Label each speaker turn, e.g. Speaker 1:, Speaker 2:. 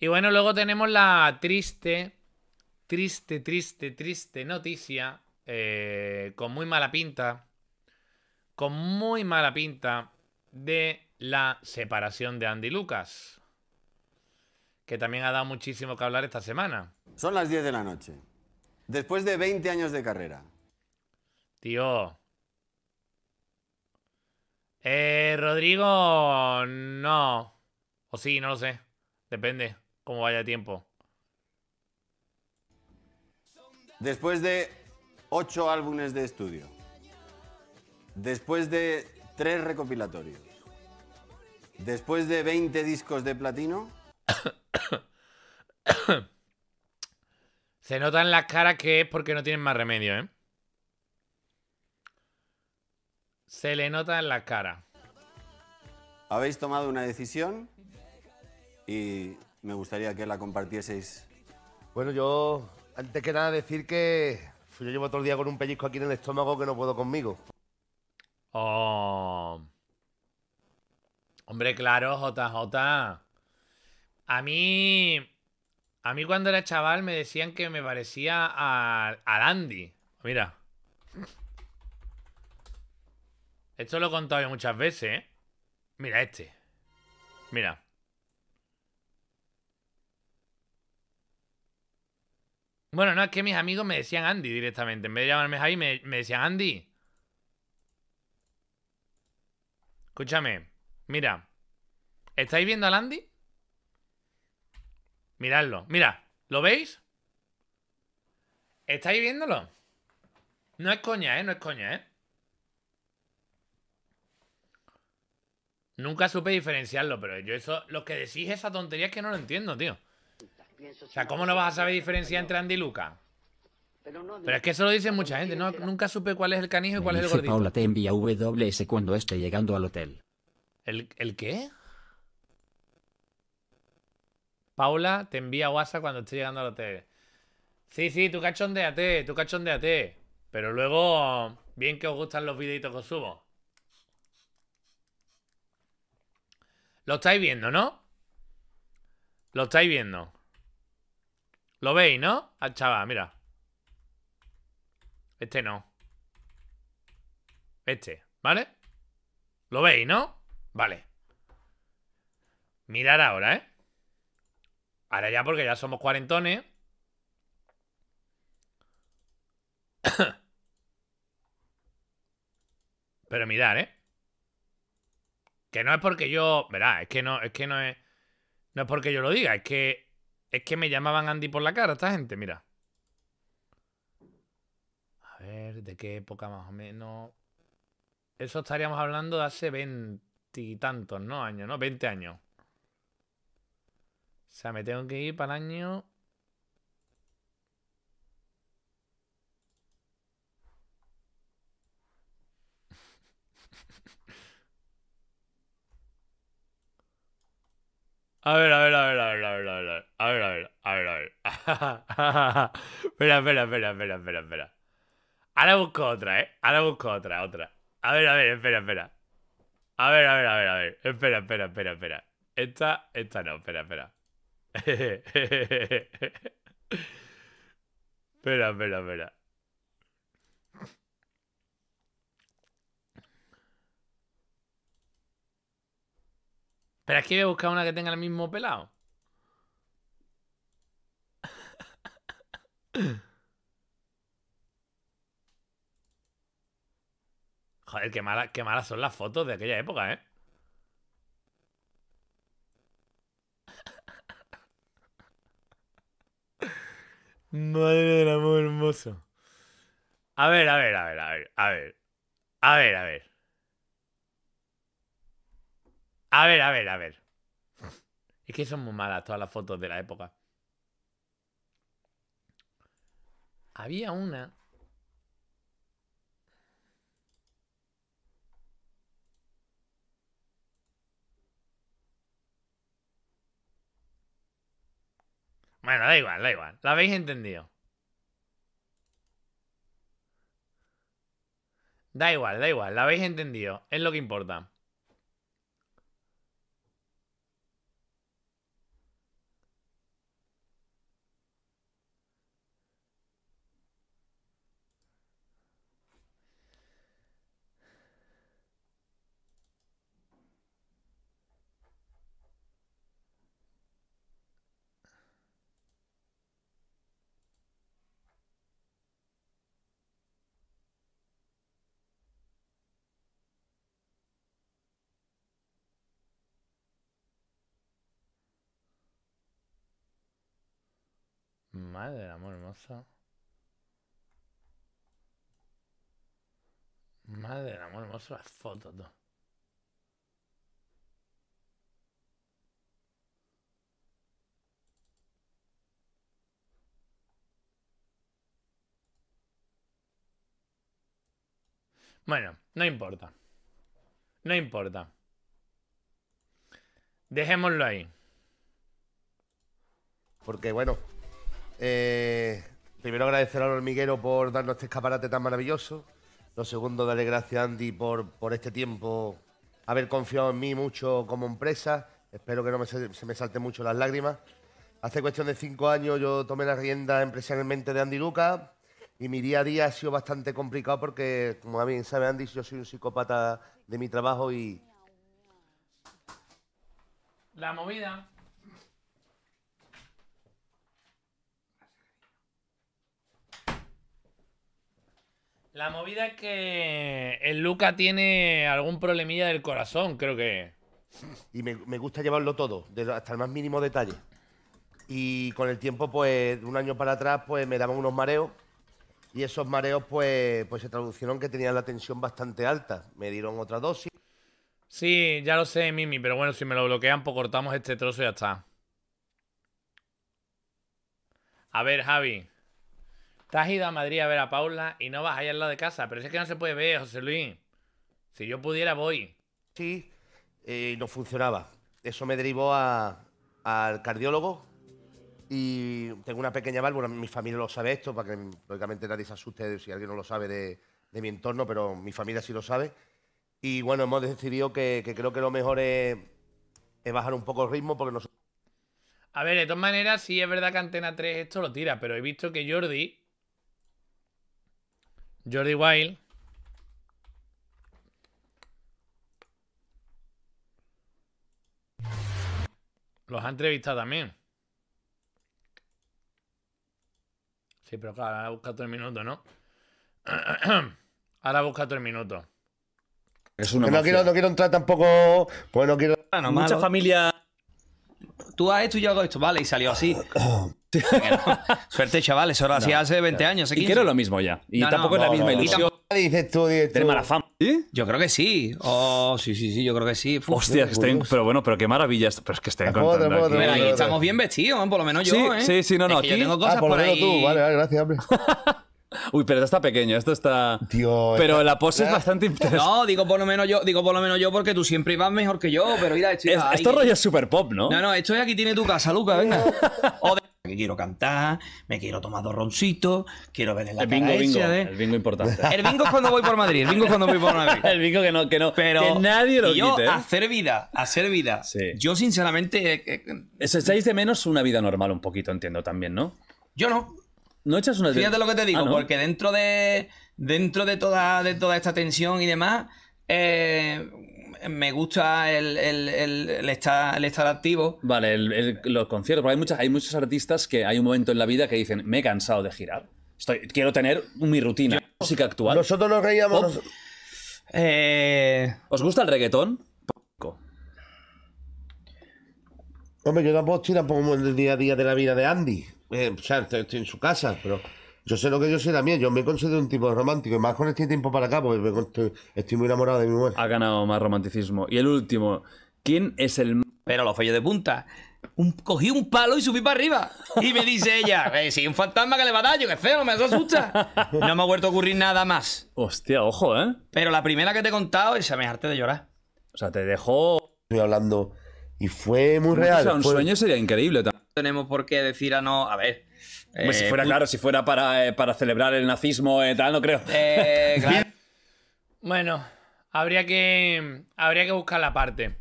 Speaker 1: Y bueno, luego tenemos la triste, triste, triste, triste noticia, eh, con muy mala pinta, con muy mala pinta, de la separación de Andy Lucas, que también ha dado muchísimo que hablar esta semana.
Speaker 2: Son las 10 de la noche, después de 20 años de carrera. Tío.
Speaker 1: Eh, Rodrigo, no. O sí, no lo sé.
Speaker 2: Depende como vaya tiempo. Después de ocho álbumes de estudio, después de tres recopilatorios, después de 20 discos de platino...
Speaker 1: Se nota en las caras que es porque no tienen más remedio, ¿eh? Se le nota en la cara.
Speaker 2: Habéis tomado una decisión y me gustaría que la compartieseis. Bueno, yo, antes que nada, decir que yo llevo todo el día con un pellizco aquí en el estómago que no puedo conmigo. Oh. Hombre, claro, JJ.
Speaker 1: A mí. A mí cuando era chaval me decían que me parecía a, a Andy. Mira. Esto lo he contado yo muchas veces, ¿eh? Mira este. Mira. Bueno, no, es que mis amigos me decían Andy directamente. En vez de llamarme Javi, me, me decían Andy. Escúchame, mira. ¿Estáis viendo al Andy? Miradlo. Mira, ¿lo veis? ¿Estáis viéndolo? No es coña, ¿eh? No es coña, ¿eh? Nunca supe diferenciarlo, pero yo eso... Lo que decís esa tontería es que no lo entiendo, tío. O sea, ¿cómo no vas a saber diferencia entre Andy y Luca? Pero, es que eso lo dice mucha gente, nunca supe cuál es el canijo y cuál es el gordito. Paula
Speaker 3: te envía WS cuando esté llegando al hotel.
Speaker 1: ¿El, el qué? Paula te envía WhatsApp cuando esté llegando al hotel. Sí, sí, tú cachondeate, tú cachondeate. Pero luego, bien que os gustan los videitos que os subo. Lo estáis viendo, ¿no? Lo estáis viendo. Lo veis, ¿no? Ah, chaval, mira. Este no. Este, ¿vale? ¿Lo veis, no? Vale. Mirar ahora, ¿eh? Ahora ya porque ya somos cuarentones. Pero mirar, ¿eh? Que no es porque yo... Verá, es que no es... Que no, es... no es porque yo lo diga, es que es que me llamaban Andy por la cara esta gente, mira. A ver, ¿de qué época más o menos? Eso estaríamos hablando de hace veintitantos, ¿no? Años, ¿no? Veinte años. O sea, me tengo que ir para el año... A ver, a ver, a ver, a ver, a ver, a ver. A ver, a ver, a ver, a ver. espera, espera, espera, espera, espera, espera. Ahora busco otra, ¿eh? Ahora busco otra, otra. A ver, a ver, espera, espera. A ver, a ver, a ver, a ver. Espera, espera, espera, espera. Esta, esta no, espera, espera. espera, espera, espera. Pero es que voy a buscar una que tenga el mismo pelado. Joder, qué, mala, qué malas son las fotos de aquella época, ¿eh? Madre del amor hermoso. A ver, a ver, a ver, a ver, a ver. A ver, a ver. A ver, a ver, a ver. Es que son muy malas todas las fotos de la época. Había una... Bueno, da igual, da igual. La habéis entendido. Da igual, da igual. La habéis entendido. Es lo que importa. Madre amor hermoso. Madre del amor hermoso las fotos, Bueno, no importa. No importa. Dejémoslo ahí.
Speaker 2: Porque bueno, eh, primero agradecer al hormiguero por darnos este escaparate tan maravilloso. Lo segundo, darle gracias a Andy por, este tiempo, haber confiado en mí mucho como empresa. Espero que no se, me salten mucho las lágrimas. Hace cuestión de cinco años yo tomé la rienda empresarialmente de Andy Luca y mi día a día ha sido bastante complicado porque, como bien sabe Andy, yo soy un psicópata de mi trabajo y...
Speaker 1: La movida. La movida es que el Luca tiene algún
Speaker 2: problemilla del corazón, creo que. Y me, gusta llevarlo todo, hasta el más mínimo detalle. Y con el tiempo, pues, un año para atrás, pues me daban unos mareos. Y esos mareos, pues, pues se traducieron que tenían la tensión bastante alta. Me dieron otra dosis.
Speaker 1: Sí, ya lo sé, Mimi, pero bueno, si me lo bloquean, pues cortamos este trozo y ya está. A ver, Javi. Te has ido a Madrid a ver a Paula y no vas allá al lado de casa. Pero es que no se puede ver, José Luis. Si yo pudiera, voy.
Speaker 2: Sí, y no funcionaba. Eso me derivó al cardiólogo y tengo una pequeña válvula. Mi familia lo sabe esto, para que lógicamente nadie se asuste si alguien no lo sabe de, mi entorno, pero mi familia sí lo sabe. Y bueno, hemos decidido que, creo que lo mejor es, bajar un poco el ritmo porque
Speaker 1: A ver, de todas maneras, sí es verdad que Antena 3 esto lo tira, pero he visto que Jordi Jordi Wild. Los ha entrevistado también. Sí, pero claro, ahora busca tres minutos, minuto, ¿no? ahora busca tres minutos.
Speaker 2: Es una no quiero, no quiero entrar tampoco. Pues no quiero. Bueno, mucha familia.
Speaker 3: Tú has esto y yo hago esto, vale, y salió así. Bueno, suerte, chavales. Ahora sí hace 20 años. y quiero lo mismo ya. Y tampoco es la misma ilusión.
Speaker 2: Dices tú, dices tú. mala fama.
Speaker 3: ¿Sí? Yo creo que sí. Oh, sí, sí, sí, yo creo que sí. Hostia, que estén, pero bueno, pero qué maravilla. esto. Pero es que estén contando aquí. Mira, estamos bien vestidos, ¿eh? por lo menos yo, sí, ¿eh? Sí, sí, no, no. Es yo tengo cosas ah, por, ahí. tú. Vale,
Speaker 2: vale, gracias, hombre.
Speaker 3: Uy, pero esto está pequeño, esto está. Dios, pero la pose es bastante interesante. No, digo por lo menos yo, digo por lo menos yo, porque tú siempre ibas mejor que yo, pero mira, esto. Es, rollo es super pop, ¿no? No, no, esto aquí tiene tu casa, Luca, venga. Que quiero cantar, me quiero tomar dos roncitos, quiero ver el bingo, El bingo importante. El bingo es cuando voy por Madrid, el bingo es cuando voy por Madrid. el bingo que no, que no, Pero que nadie lo yo, quite, ¿eh? hacer vida, hacer vida. Yo sinceramente... Eh, eh, ese de menos una vida normal un poquito, entiendo también, no? Yo no. No echas una... Fíjate lo que te digo, ah, porque dentro de... Dentro de toda, de toda esta tensión y demás, eh, me gusta el, el, el, estar, activo. Vale, los conciertos. hay, muchas, hay muchos artistas que hay un momento en la vida que dicen, me he cansado de girar. Estoy, quiero tener mi rutina, música actual. Nosotros
Speaker 2: nos reíamos.
Speaker 3: Eh, ¿Os gusta el reggaetón?
Speaker 2: Hombre, yo tampoco estoy tampoco en el día a día de la vida de Andy. Eh, o sea, estoy en su casa, pero. Yo sé lo que yo soy también, yo me considero un tipo romántico, y más con este tiempo para acá, porque estoy muy enamorado de mi mujer. Ha ganado más romanticismo. Y el último, ¿quién es el... Pero los fallos de punta.
Speaker 3: cogí un palo y subí para arriba. Y me dice ella, eh, si un fantasma que le va a dar, yo qué feo, me asusta. No me ha vuelto a ocurrir nada más. Hostia, ojo, ¿eh? Pero la primera que te he contado, es me
Speaker 2: de llorar. O sea, te dejó... Estoy hablando... Y fue muy real. O un sueño sería
Speaker 3: increíble también tenemos por qué decir a ah, no. A ver. si eh, fuera, claro, si fuera para, eh, para celebrar el nazismo eh, tal, no creo.
Speaker 1: Bueno, habría que, habría que buscar la parte.